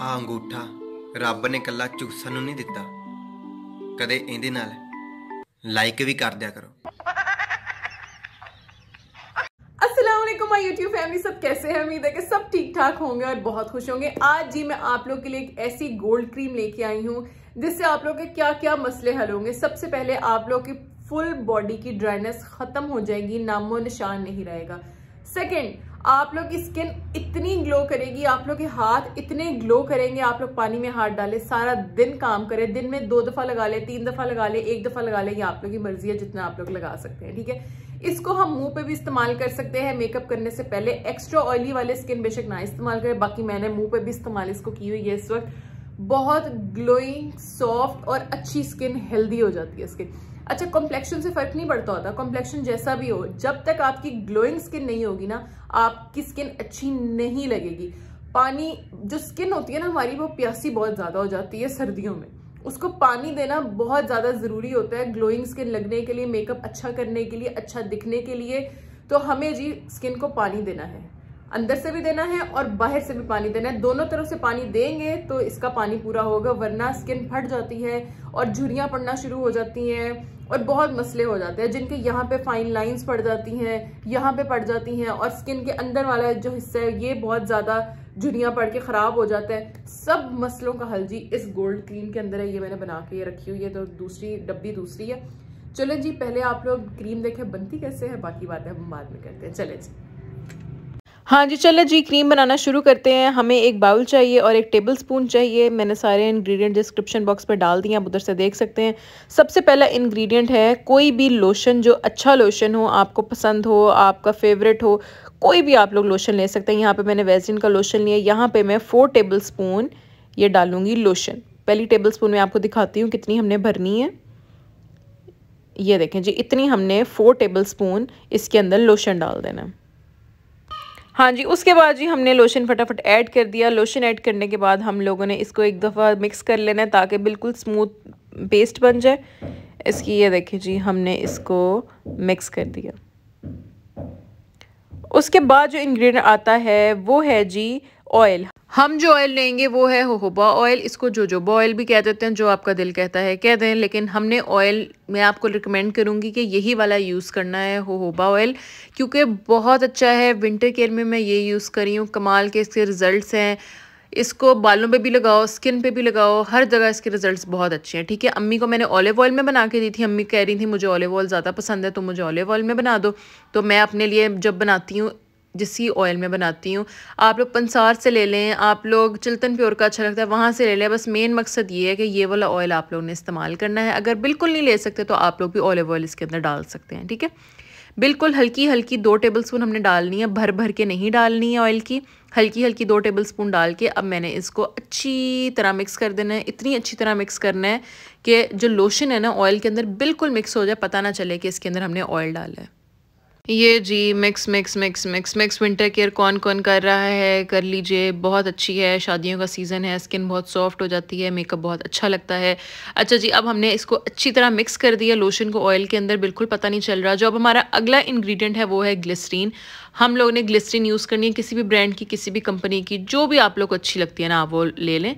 ਆ ਅੰਗੂਠਾ ਰੱਬ ਨੇ ਕੱਲਾ ਚੂਸਣ ਨੂੰ ਨਹੀਂ ਦਿੱਤਾ ਕਦੇ ਇਹਦੇ ਨਾਲ ਲਾਈਕ ਵੀ ਕਰ ਦਿਆ ਕਰੋ YouTube फैमिली सब कैसे हैं उम्मीद है कि सब ठीक ठाक होंगे और बहुत खुश होंगे आज जी मैं आप लोग के लिए एक ऐसी गोल्ड क्रीम लेके आई हूँ जिससे आप लोग के क्या क्या मसले हल होंगे सबसे पहले आप लोग की फुल बॉडी की ड्राइनेस खत्म हो जाएगी नामो निशान नहीं रहेगा सेकेंड आप लोग की स्किन इतनी ग्लो करेगी आप लोग के हाथ इतने ग्लो करेंगे आप लोग पानी में हाथ डालें सारा दिन काम करें दिन में दो दफ़ा लगा लें तीन दफ़ा लगा लें एक दफ़ा लगा लें ये आप लोग की मर्जी है जितना आप लोग लगा सकते हैं ठीक है इसको हम मुंह पे भी इस्तेमाल कर सकते हैं मेकअप करने से पहले एक्स्ट्रा ऑयली वाले स्किन बेशक ना इस्तेमाल करें बाकी मैंने मुंह पे भी इस्तेमाल इसको की हुई है इस वक्त बहुत ग्लोइंग सॉफ्ट और अच्छी स्किन हेल्दी हो जाती है स्किन अच्छा कॉम्प्लेक्शन से फर्क नहीं पड़ता होता कॉम्प्लेक्शन जैसा भी हो जब तक आपकी ग्लोइंग स्किन नहीं होगी ना आपकी स्किन अच्छी नहीं लगेगी पानी जो स्किन होती है ना हमारी वो प्यासी बहुत ज़्यादा हो जाती है सर्दियों में उसको पानी देना बहुत ज़्यादा ज़रूरी होता है ग्लोइंग स्किन लगने के लिए मेकअप अच्छा करने के लिए अच्छा दिखने के लिए तो हमें जी स्किन को पानी देना है अंदर से भी देना है और बाहर से भी पानी देना है दोनों तरफ से पानी देंगे तो इसका पानी पूरा होगा वरना स्किन फट जाती है और झुरियाँ पड़ना शुरू हो जाती हैं और बहुत मसले हो जाते हैं जिनके यहाँ पे फाइन लाइंस पड़ जाती हैं यहाँ पे पड़ जाती हैं और स्किन के अंदर वाला जो हिस्सा है ये बहुत ज़्यादा झुरियाँ पड़ के ख़राब हो जाता है सब मसलों का हल जी इस गोल्ड क्रीम के अंदर है ये मैंने बना के ये रखी हुई है तो दूसरी डब्बी दूसरी है चलें जी पहले आप लोग क्रीम देखें बनती कैसे है बाकी बातें हम बाद में करते हैं चले जी हाँ जी चले जी क्रीम बनाना शुरू करते हैं हमें एक बाउल चाहिए और एक टेबल स्पून चाहिए मैंने सारे इंग्रेडिएंट डिस्क्रिप्शन बॉक्स पर डाल दिए आप उधर से देख सकते हैं सबसे पहला इंग्रेडिएंट है कोई भी लोशन जो अच्छा लोशन हो आपको पसंद हो आपका फेवरेट हो कोई भी आप लोग लोशन ले सकते हैं यहाँ पर मैंने वेजिन का लोशन लिया यहाँ पर मैं फ़ोर टेबल स्पून ये डालूँगी लोशन पहली टेबल स्पून में आपको दिखाती हूँ कितनी हमने भरनी है ये देखें जी इतनी हमने फ़ोर टेबल स्पून इसके अंदर लोशन डाल देना है हाँ जी उसके बाद जी हमने लोशन फटाफट ऐड कर दिया लोशन ऐड करने के बाद हम लोगों ने इसको एक दफ़ा मिक्स कर लेना है ताकि बिल्कुल स्मूथ पेस्ट बन जाए इसकी ये देखिए जी हमने इसको मिक्स कर दिया उसके बाद जो इंग्रेडिएंट आता है वो है जी ऑयल हम जो ऑयल लेंगे वो है होहोबा ऑयल इसको जोजोबा ऑयल भी कह देते हैं जो आपका दिल कहता है कह दें लेकिन हमने ऑयल मैं आपको रिकमेंड करूँगी कि यही वाला यूज़ करना है होहोबा ऑयल क्योंकि बहुत अच्छा है विंटर केयर में मैं ये यूज़ करी हूँ कमाल के इसके रिज़ल्ट हैं इसको बालों पे भी लगाओ स्किन पे भी लगाओ हर जगह इसके रिजल्ट्स बहुत अच्छे हैं ठीक है अम्मी को मैंने ऑलिव ऑयल में बना के दी थी अम्मी कह रही थी मुझे ऑलिव ऑयल ज़्यादा पसंद है तो मुझे ऑलिव ऑयल में बना दो तो मैं अपने लिए जब बनाती हूँ जिसी ऑयल में बनाती हूँ आप लोग पंसार से ले लें आप लोग चिल्तन प्योर का अच्छा लगता है वहाँ से ले लें बस मेन मकसद ये है कि ये वाला ऑयल आप लोग ने इस्तेमाल करना है अगर बिल्कुल नहीं ले सकते तो आप लोग भी ऑलिव ऑयल इसके अंदर डाल सकते हैं ठीक है बिल्कुल हल्की हल्की दो टेबल स्पून हमने डालनी है भर भर के नहीं डालनी है ऑयल की हल्की हल्की दो टेबल स्पून डाल के अब मैंने इसको अच्छी तरह मिक्स कर देना है इतनी अच्छी तरह मिक्स करना है कि जो लोशन है ना ऑयल के अंदर बिल्कुल मिक्स हो जाए पता ना चले कि इसके अंदर हमने ऑयल डाला है ये जी mix mix mix mix mix winter care कौन कौन कर रहा है कर लीजिए बहुत अच्छी है शादियों का सीज़न है स्किन बहुत सॉफ्ट हो जाती है मेकअप बहुत अच्छा लगता है अच्छा जी अब हमने इसको अच्छी तरह मिक्स कर दिया लोशन को ऑयल के अंदर बिल्कुल पता नहीं चल रहा जो अब हमारा अगला इन्ग्रीडियंट है वो है ग्लिसरीन हम लोगों ने ग्लिसरीन यूज़ करनी है किसी भी ब्रांड की किसी भी कंपनी की जो भी आप लोग को अच्छी लगती है ना आप वो ले लें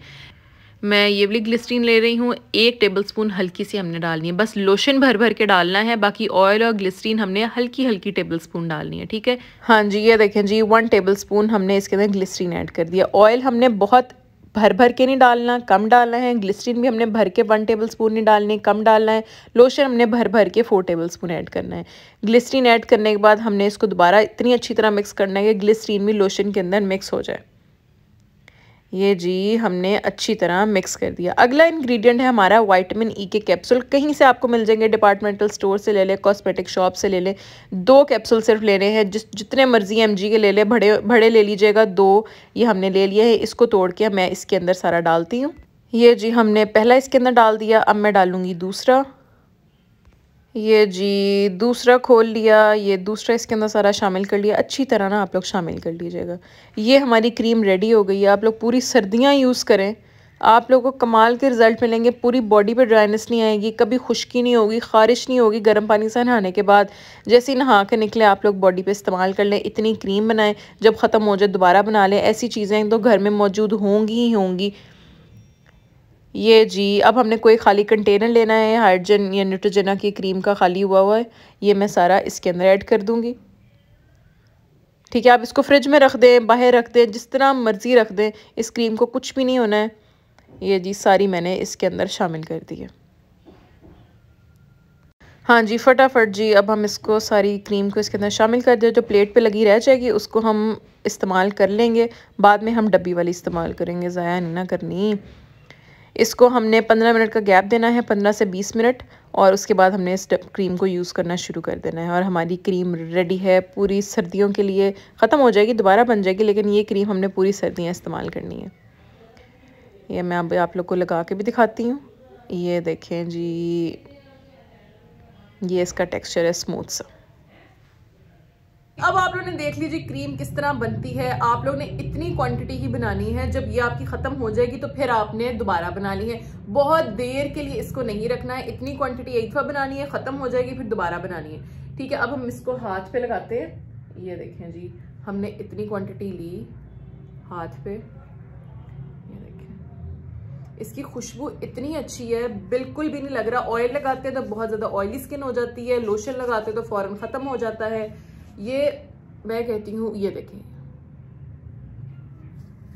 मैं ये वाली ग्लिसरीन ले रही हूँ एक टेबलस्पून हल्की सी हमने डालनी है बस लोशन भर भर के डालना है बाकी ऑयल और ग्लिसरीन हमने हल्की हल्की टेबलस्पून डालनी है ठीक है हाँ जी ये देखें जी वन टेबलस्पून हमने इसके अंदर ग्लिसरीन ऐड कर दिया ऑयल हमने बहुत भर भर के नहीं डालना कम डालना है ग्लिस्टीन भी हमने भर के वन टेबल स्पून नहीं डालने कम डालना है लोशन हमने भर भर के फोर टेबल स्पून ऐड करना है ग्लिस्टीन ऐड करने के बाद हमने इसको दोबारा इतनी अच्छी तरह मिक्स करना है कि ग्लिस्टीन भी लोशन के अंदर मिक्स हो जाए ये जी हमने अच्छी तरह मिक्स कर दिया अगला इंग्रेडिएंट है हमारा वाइटमिन ई e के कैप्सूल कहीं से आपको मिल जाएंगे डिपार्टमेंटल स्टोर से ले लें कॉस्मेटिक शॉप से ले लें दो कैप्सूल सिर्फ लेने हैं जिस जितने मर्जी एम के ले लें भड़े भड़े ले लीजिएगा दो ये हमने ले लिया है इसको तोड़ के मैं इसके अंदर सारा डालती हूँ ये जी हमने पहला इसके अंदर डाल दिया अब मैं डालूँगी दूसरा ये जी दूसरा खोल लिया ये दूसरा इसके अंदर सारा शामिल कर लिया अच्छी तरह ना आप लोग शामिल कर लीजिएगा ये हमारी क्रीम रेडी हो गई है आप लोग पूरी सर्दियाँ यूज़ करें आप लोगों को कमाल के रिज़ल्ट मिलेंगे पूरी बॉडी पे ड्राइनेस नहीं आएगी कभी खुश्की नहीं होगी खारिश नहीं होगी गर्म पानी से नहाने के बाद जैसे ही नहा के निकले आप लोग बॉडी पे इस्तेमाल कर लें इतनी क्रीम बनाएं जब ख़त्म हो जाए दोबारा बना लें ऐसी चीज़ें तो घर में मौजूद होंगी ही होंगी ये जी अब हमने कोई खाली कंटेनर लेना है हाइड्रोजन या न्यूट्रोजना की क्रीम का खाली हुआ हुआ है ये मैं सारा इसके अंदर ऐड कर दूँगी ठीक है आप इसको फ्रिज में रख दें बाहर रख दें जिस तरह मर्ज़ी रख दें इस क्रीम को कुछ भी नहीं होना है ये जी सारी मैंने इसके अंदर शामिल कर दी है हाँ जी फटाफट जी अब हम इसको सारी क्रीम को इसके अंदर शामिल कर दें जो प्लेट पे लगी रह जाएगी उसको हम इस्तेमाल कर लेंगे बाद में हम डब्बी वाली इस्तेमाल करेंगे ज़ाया नहीं ना करनी इसको हमने 15 मिनट का गैप देना है 15 से 20 मिनट और उसके बाद हमने इस क्रीम को यूज़ करना शुरू कर देना है और हमारी क्रीम रेडी है पूरी सर्दियों के लिए ख़त्म हो जाएगी दोबारा बन जाएगी लेकिन ये क्रीम हमने पूरी सर्दियाँ इस्तेमाल करनी है ये मैं अब आप लोग को लगा के भी दिखाती हूँ ये देखें जी ये इसका टेक्स्चर है स्मूथ सा अब आप लोगों ने देख लीजिए क्रीम किस तरह बनती है आप लोग ने इतनी क्वांटिटी ही बनानी है जब ये आपकी ख़त्म हो जाएगी तो फिर आपने दोबारा बना ली है बहुत देर के लिए इसको नहीं रखना है इतनी क्वांटिटी एक बार बनानी है ख़त्म हो जाएगी फिर दोबारा बनानी है ठीक है अब हम इसको हाथ पे लगाते हैं ये देखें जी हमने इतनी क्वांटिटी ली हाथ पे इसकी खुशबू इतनी अच्छी है बिल्कुल भी नहीं लग रहा ऑयल लगाते हैं तो बहुत ज़्यादा ऑयली स्किन हो जाती है लोशन लगाते हैं तो फ़ौरन ख़त्म हो जाता है ये मैं कहती हूँ ये देखें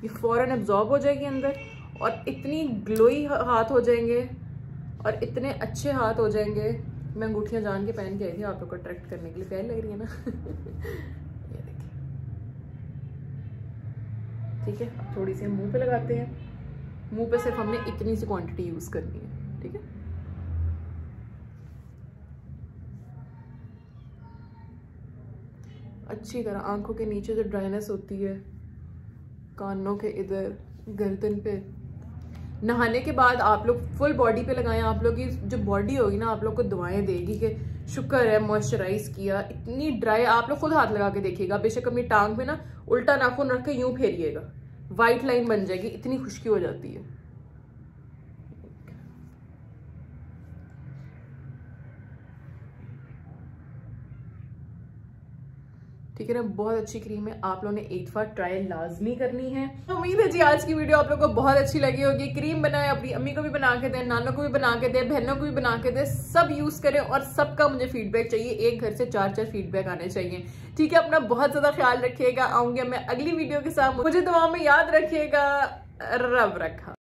ये फ़ौरन एब्जॉर्ब हो जाएगी अंदर और इतनी ग्लोई हाथ हो जाएंगे और इतने अच्छे हाथ हो जाएंगे मैं अंगूठियाँ जान के पहन के आई थी आप लोग को अट्रैक्ट करने के लिए पहन लग रही है ना ये देखिए ठीक है थोड़ी सी मुंह पे लगाते हैं मुंह पे सिर्फ हमने इतनी सी क्वांटिटी यूज़ करनी है अच्छी तरह आंखों के नीचे जो ड्राइनेस होती है कानों के इधर गर्दन पे नहाने के बाद आप लोग फुल बॉडी पे लगाएं आप लोग की जो बॉडी होगी ना आप लोग को दवाएं देगी कि शुक्र है मॉइस्चराइज किया इतनी ड्राई आप लोग खुद हाथ लगा के देखिएगा बेशक अपनी टांग में ना उल्टा नाखून रख के यूं फेरिएगा वाइट लाइन बन जाएगी इतनी खुश्की हो जाती है ठीक है ना बहुत अच्छी क्रीम है आप लोगों ने एक बार ट्राई लाजमी करनी है उम्मीद है जी आज की वीडियो आप लोगों को बहुत अच्छी लगी होगी क्रीम बनाए अपनी अम्मी को भी बना के दें नानों को भी बना के दें बहनों को भी बना के दें सब यूज करें और सबका मुझे फीडबैक चाहिए एक घर से चार चार फीडबैक आने चाहिए ठीक है अपना बहुत ज्यादा ख्याल रखिएगा आऊंगी मैं अगली वीडियो के साथ मुझे दुआ में याद रखिएगा रब रखा